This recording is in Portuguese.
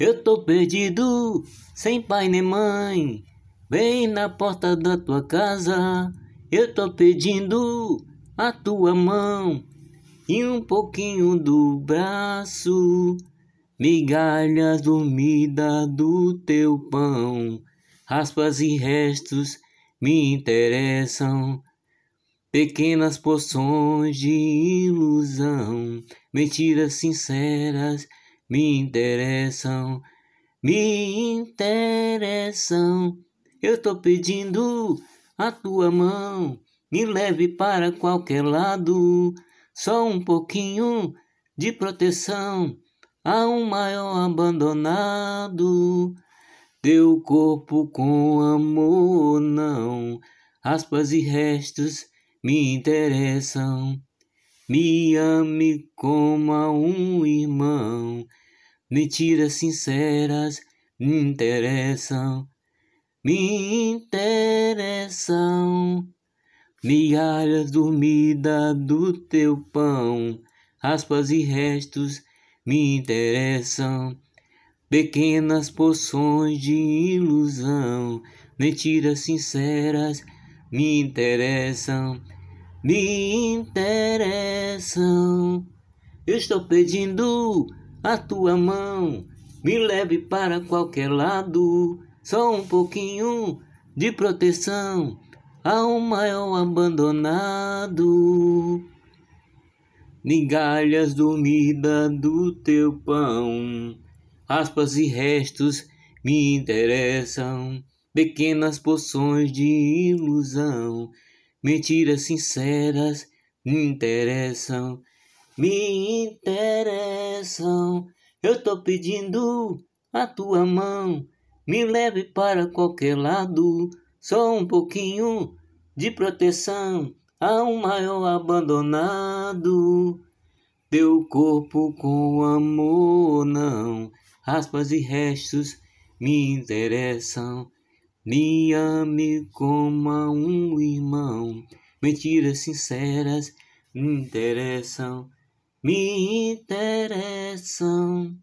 Eu tô perdido, sem pai nem mãe, bem na porta da tua casa. Eu tô pedindo a tua mão e um pouquinho do braço, migalhas dormidas do teu pão, raspas e restos me interessam. Pequenas porções de ilusão, mentiras sinceras me interessam, me interessam. Eu tô pedindo a tua mão, me leve para qualquer lado, só um pouquinho de proteção a um maior abandonado. Teu corpo com amor, não, aspas e restos me interessam. Me ame como a um irmão. Mentiras sinceras me interessam, me interessam. Migalhas dormidas do teu pão, aspas e restos me interessam. Pequenas porções de ilusão, mentiras sinceras me interessam, me interessam. Eu estou pedindo a tua mão me leve para qualquer lado, só um pouquinho de proteção ao maior abandonado. Migalhas dormidas do teu pão, aspas e restos me interessam, pequenas poções de ilusão, mentiras sinceras me interessam me interessam. Eu tô pedindo a tua mão, me leve para qualquer lado, só um pouquinho de proteção a um maior abandonado. Teu corpo com amor, não, aspas e restos me interessam. Me ame como a um irmão, mentiras sinceras me interessam me interessam.